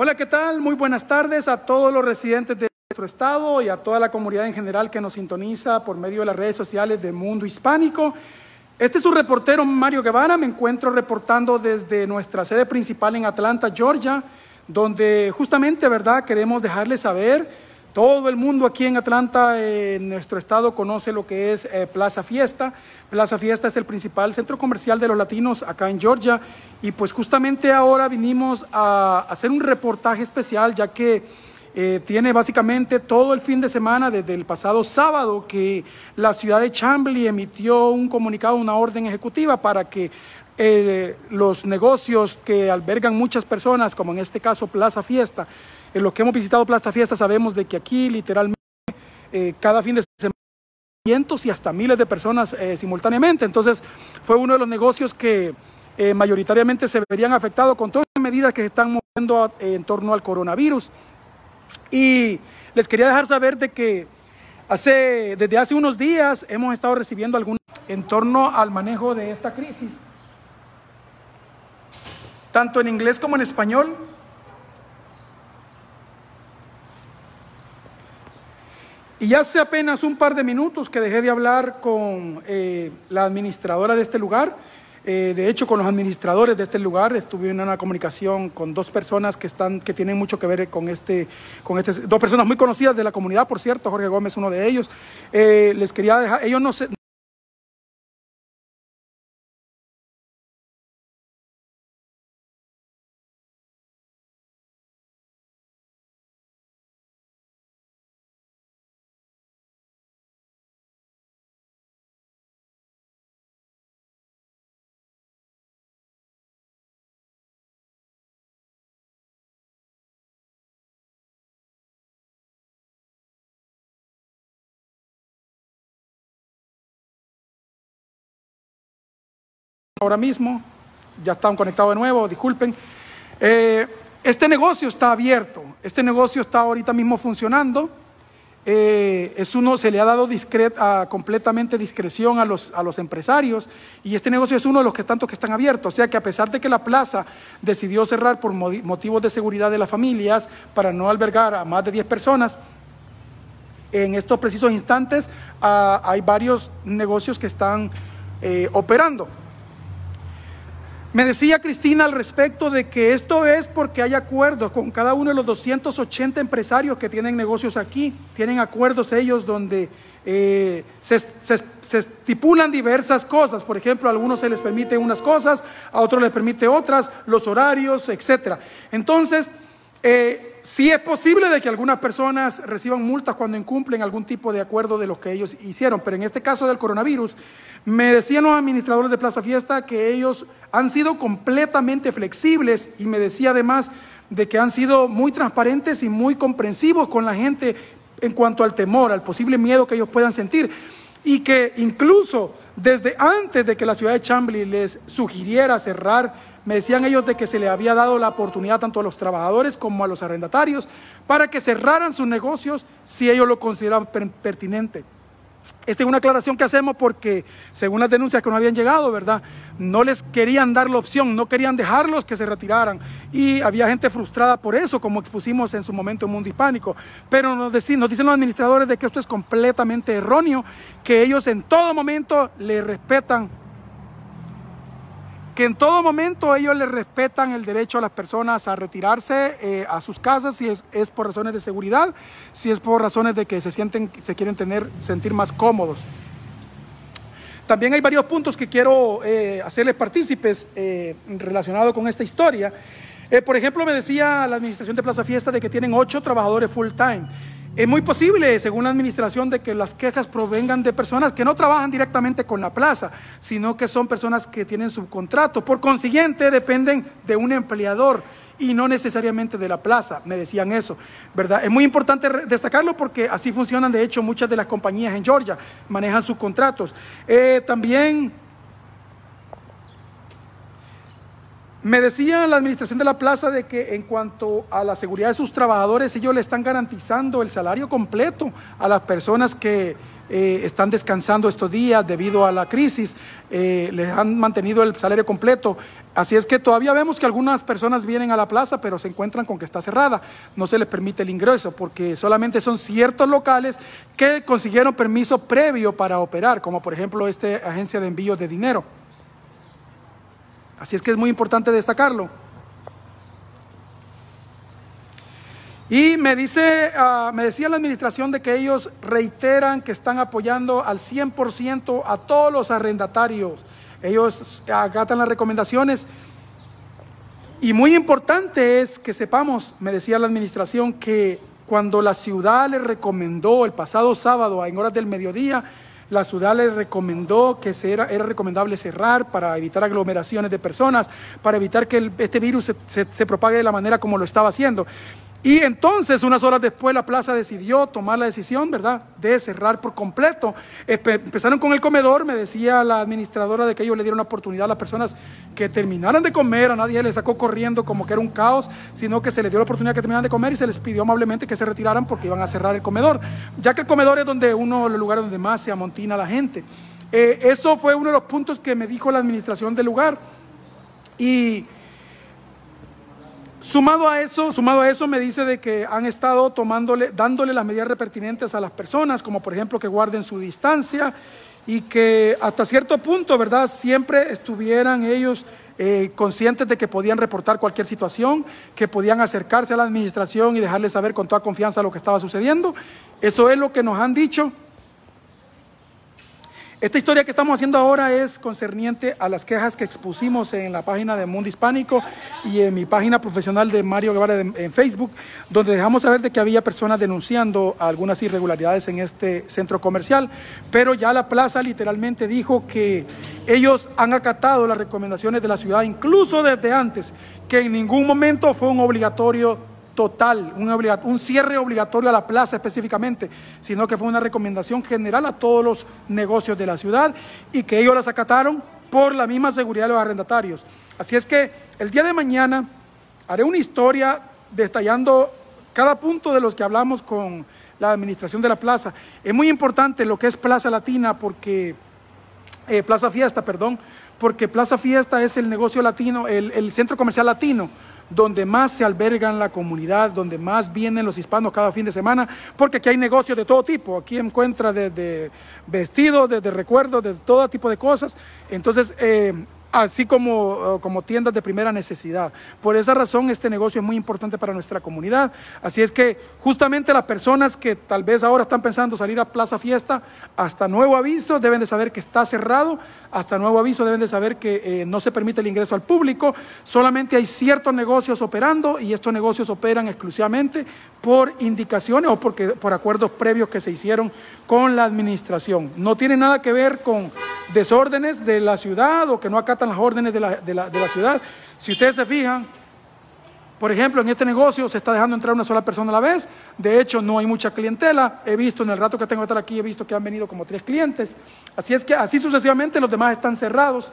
Hola, ¿qué tal? Muy buenas tardes a todos los residentes de nuestro estado y a toda la comunidad en general que nos sintoniza por medio de las redes sociales de Mundo Hispánico. Este es su reportero Mario Guevara. Me encuentro reportando desde nuestra sede principal en Atlanta, Georgia, donde justamente, ¿verdad?, queremos dejarles saber todo el mundo aquí en Atlanta, en eh, nuestro estado, conoce lo que es eh, Plaza Fiesta. Plaza Fiesta es el principal centro comercial de los latinos acá en Georgia. Y pues justamente ahora vinimos a hacer un reportaje especial, ya que eh, tiene básicamente todo el fin de semana, desde el pasado sábado, que la ciudad de Chambly emitió un comunicado, una orden ejecutiva para que los negocios que albergan muchas personas, como en este caso Plaza Fiesta, en los que hemos visitado Plaza Fiesta sabemos de que aquí literalmente eh, cada fin de semana cientos y hasta miles de personas eh, simultáneamente. Entonces fue uno de los negocios que eh, mayoritariamente se verían afectados con todas las medidas que se están moviendo en torno al coronavirus. Y les quería dejar saber de que hace, desde hace unos días hemos estado recibiendo algún en torno al manejo de esta crisis, tanto en inglés como en español. Y hace apenas un par de minutos que dejé de hablar con eh, la administradora de este lugar. Eh, de hecho, con los administradores de este lugar estuve en una comunicación con dos personas que están, que tienen mucho que ver con este, con estas dos personas muy conocidas de la comunidad, por cierto, Jorge Gómez, uno de ellos. Eh, les quería dejar, ellos no se, ahora mismo, ya están conectados de nuevo, disculpen. Eh, este negocio está abierto, este negocio está ahorita mismo funcionando. Eh, es uno, se le ha dado completamente discreción a los, a los empresarios y este negocio es uno de los que tantos que están abiertos. O sea que a pesar de que la plaza decidió cerrar por motivos de seguridad de las familias para no albergar a más de 10 personas, en estos precisos instantes ah, hay varios negocios que están eh, operando. Me decía Cristina al respecto de que esto es porque hay acuerdos con cada uno de los 280 empresarios que tienen negocios aquí. Tienen acuerdos ellos donde eh, se, se, se, estipulan diversas cosas. Por ejemplo, a algunos se les permite unas cosas, a otros les permite otras, los horarios, etc. Entonces, eh, sí es posible de que algunas personas reciban multas cuando incumplen algún tipo de acuerdo de los que ellos hicieron, pero en este caso del coronavirus, me decían los administradores de Plaza Fiesta que ellos han sido completamente flexibles y me decía además de que han sido muy transparentes y muy comprensivos con la gente en cuanto al temor, al posible miedo que ellos puedan sentir y que incluso desde antes de que la ciudad de Chambly les sugiriera cerrar, me decían ellos de que se le había dado la oportunidad tanto a los trabajadores como a los arrendatarios para que cerraran sus negocios si ellos lo consideraban pertinente. Esta es una aclaración que hacemos porque, según las denuncias que nos habían llegado, ¿verdad? No les querían dar la opción, no querían dejarlos que se retiraran. Y había gente frustrada por eso, como expusimos en su momento en Mundo Hispánico. Pero nos, dicen, nos dicen los administradores de que esto es completamente erróneo, que ellos en todo momento le respetan que en todo momento ellos le respetan el derecho a las personas a retirarse eh, a sus casas si es, por razones de seguridad, si es por razones de que se sienten, se quieren tener, sentir más cómodos. También hay varios puntos que quiero eh, hacerles partícipes eh, relacionados con esta historia. por ejemplo, me decía la administración de Plaza Fiesta de que tienen ocho trabajadores full time. Es muy posible, según la administración, de que las quejas provengan de personas que no trabajan directamente con la plaza, sino que son personas que tienen subcontrato. Por consiguiente, dependen de un empleador y no necesariamente de la plaza. Me decían eso, ¿verdad? Es muy importante destacarlo porque así funcionan, de hecho, muchas de las compañías en Georgia, manejan sus contratos. Eh, también Me decía la administración de la plaza de que en cuanto a la seguridad de sus trabajadores, ellos le están garantizando el salario completo a las personas que eh, están descansando estos días debido a la crisis, eh, les han mantenido el salario completo. Así es que todavía vemos que algunas personas vienen a la plaza, pero se encuentran con que está cerrada, no se les permite el ingreso, porque solamente son ciertos locales que consiguieron permiso previo para operar, como por ejemplo esta agencia de envío de dinero. Así es que es muy importante destacarlo. Y me, dice, ah, me decía la administración de que ellos reiteran que están apoyando al 100% a todos los arrendatarios. Ellos acatan las recomendaciones. Y muy importante es que sepamos, me decía la administración, que cuando la ciudad les recomendó el pasado sábado en horas del mediodía la ciudad le recomendó que era, recomendable cerrar para evitar aglomeraciones de personas, para evitar que este virus se, se propague de la manera como lo estaba haciendo. Y entonces, unas horas después, la plaza decidió tomar la decisión, ¿verdad?, de cerrar por completo. Empezaron con el comedor, me decía la administradora de que ellos le dieron la oportunidad a las personas que terminaran de comer, a nadie le sacó corriendo como que era un caos, sino que se les dio la oportunidad que terminaran de comer y se les pidió amablemente que se retiraran porque iban a cerrar el comedor, ya que el comedor es donde uno de los lugares donde más se amontina la gente. Eh, eso fue uno de los puntos que me dijo la administración del lugar. Y Sumado a eso, sumado a eso me dice de que han estado tomándole, dándole las medidas pertinentes a las personas, como por ejemplo que guarden su distancia y que hasta cierto punto, ¿verdad? Siempre estuvieran ellos eh, conscientes de que podían reportar cualquier situación, que podían acercarse a la administración y dejarles saber con toda confianza lo que estaba sucediendo. Eso es lo que nos han dicho esta historia que estamos haciendo ahora es concerniente a las quejas que expusimos en la página de Mundo Hispánico y en mi página profesional de Mario Guevara en Facebook, donde dejamos saber de que había personas denunciando algunas irregularidades en este centro comercial, pero ya la plaza literalmente dijo que ellos han acatado las recomendaciones de la ciudad, incluso desde antes, que en ningún momento fue un obligatorio total, un, cierre obligatorio a la plaza específicamente, sino que fue una recomendación general a todos los negocios de la ciudad y que ellos las acataron por la misma seguridad de los arrendatarios. Así es que el día de mañana haré una historia detallando cada punto de los que hablamos con la administración de la plaza. Es muy importante lo que es Plaza Latina porque... Eh, plaza Fiesta, perdón, porque Plaza Fiesta es el negocio latino, el centro comercial latino, donde más se albergan la comunidad, donde más vienen los hispanos cada fin de semana, porque aquí hay negocios de todo tipo, aquí encuentra desde vestidos, desde recuerdos, de todo tipo de cosas. Entonces, eh, así eh, como, tiendas de primera necesidad. Por esa razón, este negocio es muy importante para nuestra comunidad. Así es que justamente las personas que tal vez ahora están pensando salir a Plaza Fiesta, hasta nuevo aviso, deben de saber que está cerrado, hasta nuevo aviso deben de saber que eh, no se permite el ingreso al público, solamente hay ciertos negocios operando y estos negocios operan exclusivamente por indicaciones o porque, por acuerdos previos que se hicieron con la administración. No tiene nada que ver con desórdenes de la ciudad o que no acatan las órdenes de la, de la, de la ciudad. Si ustedes se fijan, por ejemplo, en este negocio se está dejando entrar una sola persona a la vez. De hecho, no hay mucha clientela. He visto en el rato que tengo que estar aquí, he visto que han venido como tres clientes. Así es que así sucesivamente los demás están cerrados.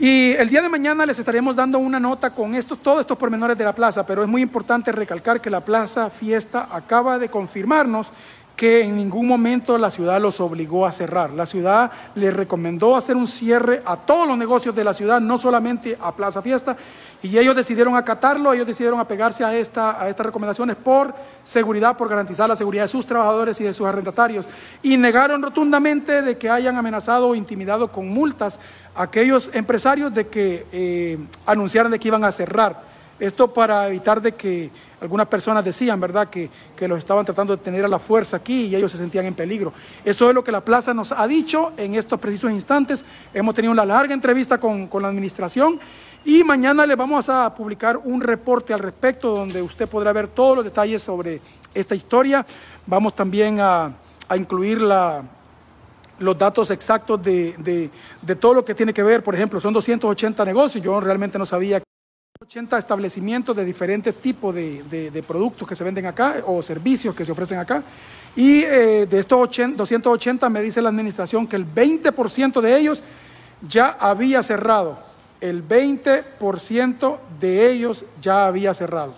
Y el día de mañana les estaremos dando una nota con estos, todos estos pormenores de la plaza, pero es muy importante recalcar que la plaza fiesta acaba de confirmarnos que en ningún momento la ciudad los obligó a cerrar. La ciudad les recomendó hacer un cierre a todos los negocios de la ciudad, no solamente a Plaza Fiesta, y ellos decidieron acatarlo, ellos decidieron apegarse a, esta, a estas recomendaciones por seguridad, por garantizar la seguridad de sus trabajadores y de sus arrendatarios, y negaron rotundamente de que hayan amenazado o intimidado con multas a aquellos empresarios de que anunciaron eh, anunciaran de que iban a cerrar. Esto para evitar de que algunas personas decían, ¿verdad?, que, los estaban tratando de tener a la fuerza aquí y ellos se sentían en peligro. Eso es lo que la plaza nos ha dicho en estos precisos instantes. Hemos tenido una larga entrevista con, la administración y mañana le vamos a publicar un reporte al respecto donde usted podrá ver todos los detalles sobre esta historia. Vamos también a, incluir la, los datos exactos de, de, todo lo que tiene que ver, por ejemplo, son 280 negocios, yo realmente no sabía 80 establecimientos de diferentes tipos de, productos que se venden acá o servicios que se ofrecen acá. Y eh, de estos 80, 280 me dice la administración que el 20% de ellos ya había cerrado. El 20% de ellos ya había cerrado.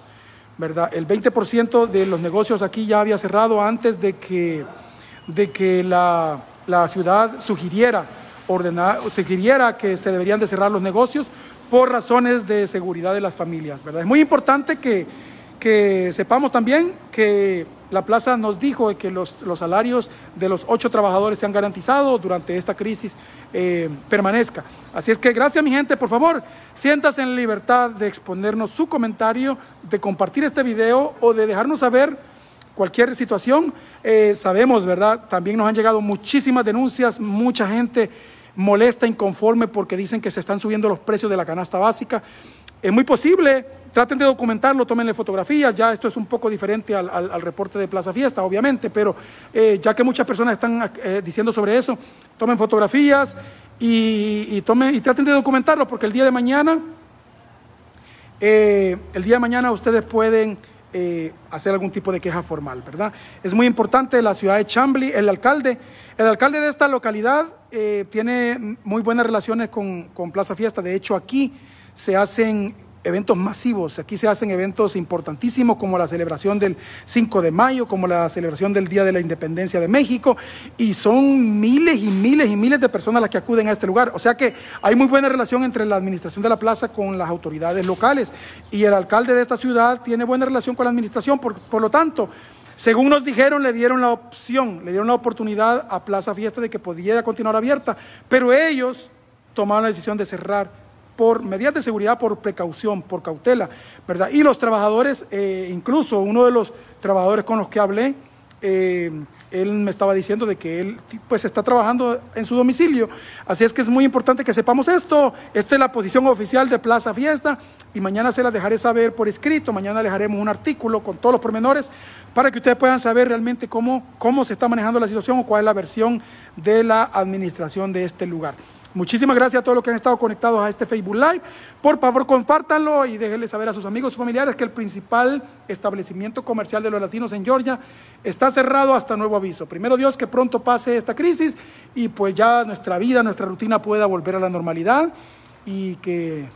¿Verdad? El 20% de los negocios aquí ya había cerrado antes de que, de que la, ciudad sugiriera, sugiriera que se deberían de cerrar los negocios por razones de seguridad de las familias. ¿verdad? Es muy importante que, sepamos también que la plaza nos dijo que los, salarios de los ocho trabajadores se han garantizado durante esta crisis eh, permanezca. Así es que gracias mi gente, por favor, siéntase en libertad de exponernos su comentario, de compartir este video o de dejarnos saber cualquier situación. Eh, sabemos, ¿verdad? También nos han llegado muchísimas denuncias, mucha gente molesta, inconforme porque dicen que se están subiendo los precios de la canasta básica. Es muy posible, traten de documentarlo, tómenle fotografías, ya esto es un poco diferente al, reporte de Plaza Fiesta, obviamente, pero eh, ya que muchas personas están eh, diciendo sobre eso, tomen fotografías y, traten de documentarlo porque el día de mañana, eh, el día de mañana ustedes pueden... hacer algún tipo de queja formal, ¿verdad? Es muy importante la ciudad de Chambly, el alcalde, el alcalde de esta localidad eh, tiene muy buenas relaciones con, Plaza Fiesta. De hecho, aquí se hacen eventos masivos, aquí se hacen eventos importantísimos como la celebración del 5 de mayo, como la celebración del Día de la Independencia de México, y son miles y miles y miles de personas las que acuden a este lugar. O sea que hay muy buena relación entre la administración de la plaza con las autoridades locales, y el alcalde de esta ciudad tiene buena relación con la administración, por, por lo tanto... Según nos dijeron, le dieron la opción, le dieron la oportunidad a Plaza Fiesta de que pudiera continuar abierta, pero ellos tomaron la decisión de cerrar por medidas de seguridad, por precaución, por cautela, ¿verdad? Y los trabajadores, eh, incluso uno de los trabajadores con los que hablé, eh, él me estaba diciendo de que él pues está trabajando en su domicilio. Así es que es muy importante que sepamos esto. Esta es la posición oficial de Plaza Fiesta y mañana se la dejaré saber por escrito. Mañana dejaremos un artículo con todos los pormenores para que ustedes puedan saber realmente cómo se está manejando la situación o cuál es la versión de la administración de este lugar. Muchísimas gracias a todos los que han estado conectados a este Facebook Live. Por favor, compártanlo y déjenle saber a sus amigos y familiares que el principal establecimiento comercial de los latinos en Georgia está cerrado hasta nuevo aviso. Primero Dios que pronto pase esta crisis y pues ya nuestra vida, nuestra rutina pueda volver a la normalidad y que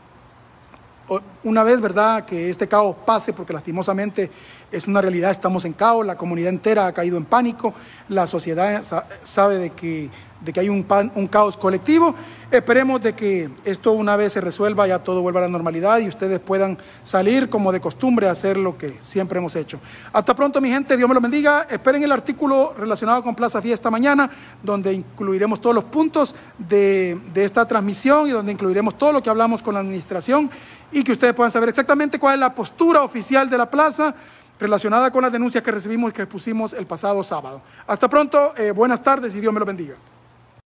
una vez, ¿verdad?, que este caos pase, porque lastimosamente es una realidad, estamos en caos, la comunidad entera ha caído en pánico, la sociedad sabe de que de que hay un, caos colectivo. Esperemos de que esto una vez se resuelva, ya todo vuelva a la normalidad y ustedes puedan salir como de costumbre a hacer lo que siempre hemos hecho. Hasta pronto, mi gente, Dios me lo bendiga. Esperen el artículo relacionado con Plaza Fiesta mañana, donde incluiremos todos los puntos de, esta transmisión y donde incluiremos todo lo que hablamos con la administración y que ustedes puedan saber exactamente cuál es la postura oficial de la plaza relacionada con las denuncias que recibimos y que pusimos el pasado sábado. Hasta pronto, eh, buenas tardes y Dios me lo bendiga.